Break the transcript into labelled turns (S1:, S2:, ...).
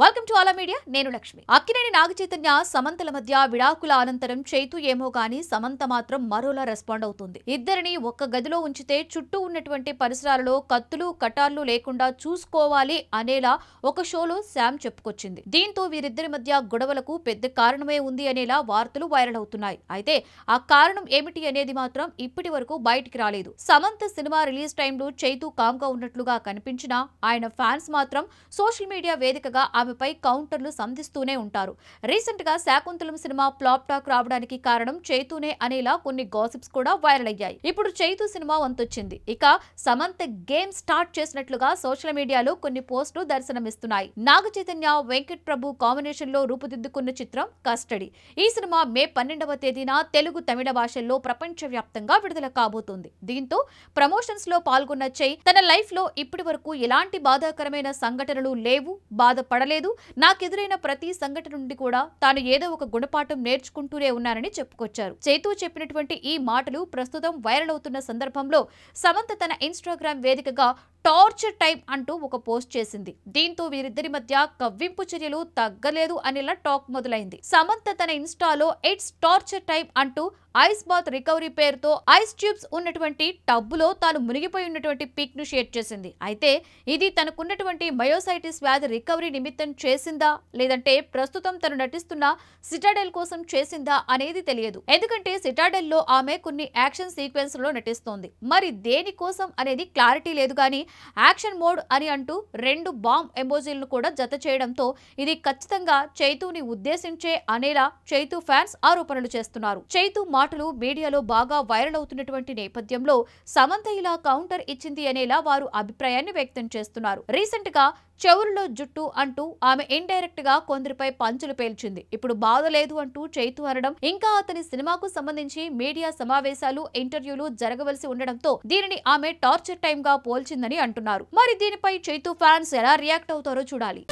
S1: welcome to ఆలా media నేను లక్ష్మి అక్కినేని నాగచైతన్య సమంతల మధ్య విడాకుల అనంతరం చైతు ఏమో గాని సమంత మాత్రం మరోలా రెస్పాండ్ అవుతుంది ఇద్దరిని ఒక్క గదిలో ఉంచితే చుట్టూ ఉన్నటువంటి పరిసరాలలో కత్తులు కటార్లు లేకుండా చూసుకోవాలి అనేలా ఒక షోలో శామ్ చెప్పుకొచ్చింది దీంతో వీరిద్దరి మధ్య గొడవలకు పెద్ద కారణమే ఉంది అనేలా వార్తలు వైరల్ అవుతున్నాయి అయితే ఆ కారణం ఏమిటి అనేది మాత్రం ఇప్పటి వరకు బయటికి రాలేదు సమంత సినిమా రిలీజ్ టైంలో చైతు కామ్గా ఉన్నట్లుగా కనిపించినా ఆయన ఫ్యాన్స్ మాత్రం సోషల్ మీడియా వేదికగా ఆమెపై కౌంటర్లు సంధిస్తూనే ఉంటారు రీసెంట్ గా శాకుంతలం సినిమా ఫ్లాప్ టాక్ రావడానికి కారణం చైతూనే అనేలా కొన్ని గాసిప్స్ కూడా వైరల్ అయ్యాయి ఇప్పుడు చైతు సినిమా వంతొచ్చింది ఇక సమంత గేమ్ స్టార్ట్ చేసినట్లుగా సోషల్ మీడియాలో కొన్ని పోస్టులు దర్శనమిస్తున్నాయి నాగ చైతన్య వెంకట్ ప్రభు కాంబినేషన్ లో రూపుదిద్దుకున్న చిత్రం కస్టడీ ఈ సినిమా మే పన్నెండవ తేదీన తెలుగు తమిళ భాషల్లో ప్రపంచ వ్యాప్తంగా విడుదల కాబోతోంది దీంతో ప్రమోషన్స్ లో పాల్గొన్న చై తన లైఫ్ లో ఇప్పటి వరకు ఎలాంటి బాధాకరమైన సంఘటనలు లేవు బాధపడలేదు తగ్గలేదు నాకెదురైన ప్రతి సంఘటన నుండి కూడా తాను ఏదో ఒక గుణపాఠం నేర్చుకుంటూనే ఉన్నానని చెప్పుకొచ్చారు చేతు చెప్పినటువంటి ఈ మాటలు ప్రస్తుతం వైరల్ అవుతున్న సందర్భంలో సమంత తన ఇన్స్టాగ్రామ్ వేదికగా టార్చర్ టైం అంటూ ఒక పోస్ట్ చేసింది దీంతో వీరిద్దరి మధ్య కవ్వింపు చర్యలు తగ్గలేదు అనేలా టాక్ మొదలైంది సమంత తన ఇన్స్టాలో ఇట్స్ టార్చర్ టైం అంటూ ఐస్ బాత్ రికవరీ పేరుతో ఐస్ ట్యూబ్స్ ఉన్నటువంటి టబ్బులో తాను మునిగిపోయి ఉన్నటువంటి పిక్ ను షేర్ చేసింది అయితే ఇది తనకున్నటువంటి మయోసైటిస్ వ్యాధి రికవరీ నిమిత్తం చేసిందా లేదంటే ప్రస్తుతం తను నటిస్తున్న సిటాడెల్ కోసం చేసిందా అనేది తెలియదు ఎందుకంటే సిటాడెల్ లో ఆమె కొన్ని యాక్షన్ సీక్వెన్స్ లో నటిస్తోంది మరి దేనికోసం అనేది క్లారిటీ లేదు కానీ యాక్షన్ మోడ్ అని అంటూ రెండు బాంబ్ ఎంబోజీలను కూడా జత చేయడంతో ఇది ఖచ్చితంగా చైతూని ఉద్దేశించే అనేలా చైతూ ఫ్యాన్స్ ఆరోపణలు చేస్తున్నారు చైతూ మాటలు మీడియాలో బాగా వైరల్ అవుతున్నటువంటి నేపథ్యంలో సమంత ఇలా కౌంటర్ ఇచ్చింది అనేలా వారు అభిప్రాయాన్ని వ్యక్తం చేస్తున్నారు రీసెంట్ గా చెవుల్లో జుట్టు అంటూ ఆమె ఇండైరెక్ట్ గా కొందరిపై పంచులు పేల్చింది ఇప్పుడు బాధ లేదు అంటూ చైతు అనడం ఇంకా అతని సినిమాకు సంబంధించి మీడియా సమావేశాలు ఇంటర్వ్యూలు జరగవలసి ఉండడంతో దీనిని ఆమె టార్చర్ టైం గా పోల్చిందని అంటున్నారు మరి దీనిపై చైతు ఫ్యాన్స్ ఎలా రియాక్ట్ అవుతారో చూడాలి